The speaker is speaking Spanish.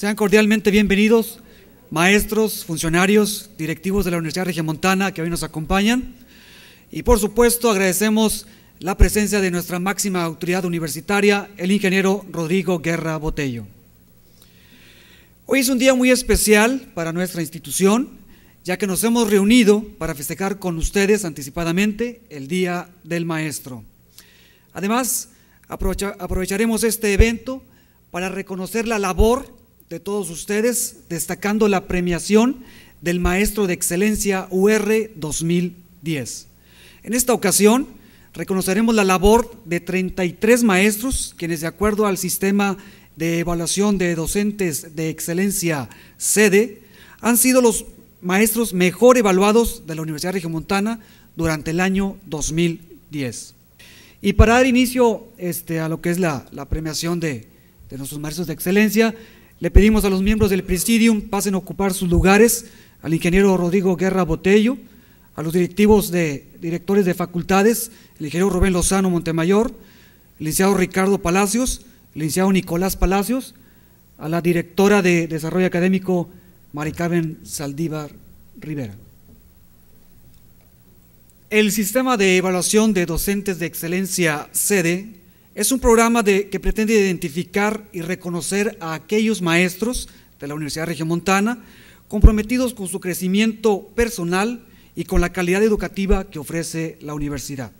Sean cordialmente bienvenidos maestros, funcionarios, directivos de la Universidad Regiomontana que hoy nos acompañan. Y por supuesto agradecemos la presencia de nuestra máxima autoridad universitaria, el ingeniero Rodrigo Guerra Botello. Hoy es un día muy especial para nuestra institución, ya que nos hemos reunido para festejar con ustedes anticipadamente el Día del Maestro. Además, aprovecharemos este evento para reconocer la labor de todos ustedes, destacando la premiación del Maestro de Excelencia UR 2010. En esta ocasión, reconoceremos la labor de 33 maestros, quienes de acuerdo al sistema de evaluación de docentes de excelencia sede, han sido los maestros mejor evaluados de la Universidad Regiomontana durante el año 2010. Y para dar inicio este, a lo que es la, premiación de, de nuestros maestros de excelencia, le pedimos a los miembros del Presidium pasen a ocupar sus lugares, al ingeniero Rodrigo Guerra Botello, a los directivos de directores de facultades, el ingeniero Rubén Lozano Montemayor, el licenciado Ricardo Palacios, el licenciado Nicolás Palacios, a la directora de Desarrollo Académico, Carmen Saldívar Rivera. El sistema de evaluación de docentes de excelencia sede es un programa que pretende identificar y reconocer a aquellos maestros de la Universidad Regiomontana comprometidos con su crecimiento personal y con la calidad educativa que ofrece la universidad.